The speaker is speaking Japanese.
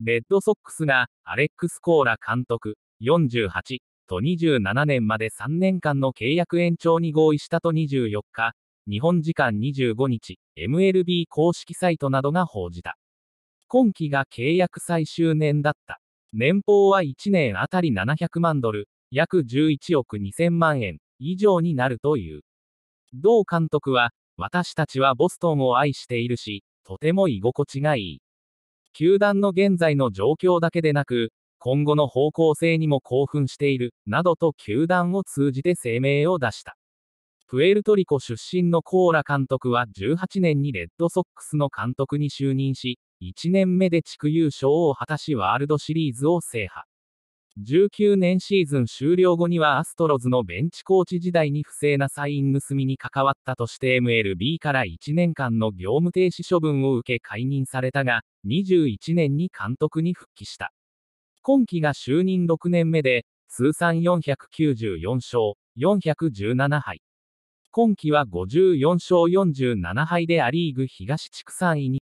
レッドソックスがアレックス・コーラ監督48と27年まで3年間の契約延長に合意したと24日、日本時間25日、MLB 公式サイトなどが報じた。今季が契約最終年だった。年俸は1年あたり700万ドル、約11億2000万円以上になるという。同監督は、私たちはボストンを愛しているし、とても居心地がいい。球団の現在の状況だけでなく、今後の方向性にも興奮している、などと球団を通じて声明を出した。プエルトリコ出身のコーラ監督は18年にレッドソックスの監督に就任し、1年目で地区優勝を果たしワールドシリーズを制覇。19年シーズン終了後にはアストロズのベンチコーチ時代に不正なサイン盗みに関わったとして MLB から1年間の業務停止処分を受け解任されたが、21年に監督に復帰した。今季が就任6年目で、通算494勝、417敗。今季は54勝47敗でア・リーグ東地区3位に